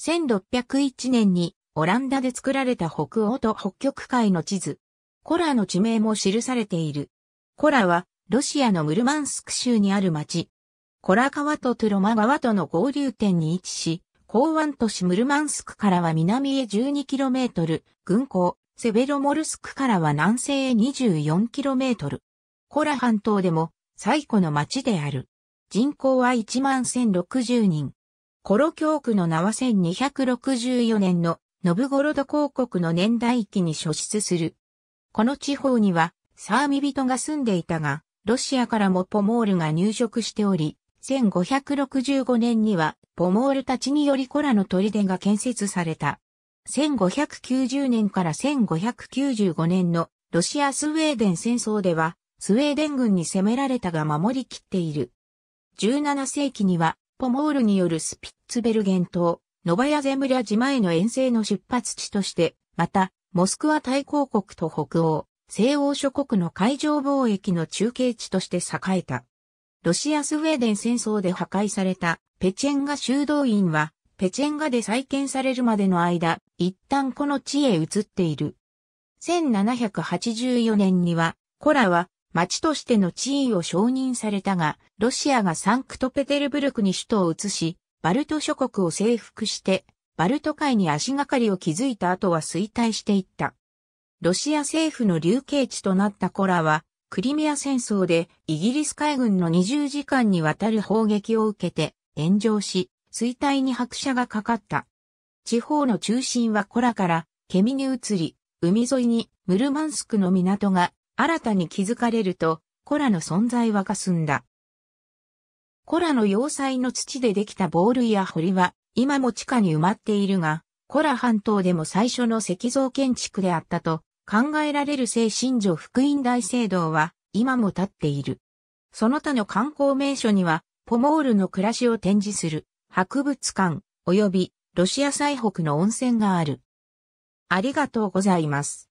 1601年にオランダで作られた北欧と北極海の地図。コラの地名も記されている。コラはロシアのムルマンスク州にある町。コラ川とトゥロマ川との合流点に位置し、港湾都市ムルマンスクからは南へ 12km、軍港、セベロモルスクからは南西へ 24km。コラ半島でも最古の町である。人口は11,060人。コロ教区の名は1264年のノブゴロド公国の年代記に所出する。この地方にはサーミ人が住んでいたが、ロシアからもポモールが入植しており、1565年にはポモールたちによりコラの砦が建設された。1590年から1595年のロシア・スウェーデン戦争では、スウェーデン軍に攻められたが守りきっている。17世紀にはポモールによるスピッツベルゲン島、ノバヤゼ村島への遠征の出発地として、また、モスクワ大公国と北欧、西欧諸国の海上貿易の中継地として栄えた。ロシアスウェーデン戦争で破壊されたペチェンガ修道院は、ペチェンガで再建されるまでの間、一旦この地へ移っている。1784年には、コラは町としての地位を承認されたが、ロシアがサンクトペテルブルクに首都を移し、バルト諸国を征服して、バルト海に足がかりを築いた後は衰退していった。ロシア政府の流刑地となったコラは、クリミア戦争でイギリス海軍の20時間にわたる砲撃を受けて炎上し、衰退に拍車がかかった。地方の中心はコラからケミに移り、海沿いにムルマンスクの港が新たに気づかれると、コラの存在は霞んだ。コラの要塞の土でできたボールや堀は、今も地下に埋まっているが、コラ半島でも最初の石像建築であったと考えられる聖神女福音大聖堂は今も立っている。その他の観光名所には、ポモールの暮らしを展示する博物館及びロシア最北の温泉がある。ありがとうございます。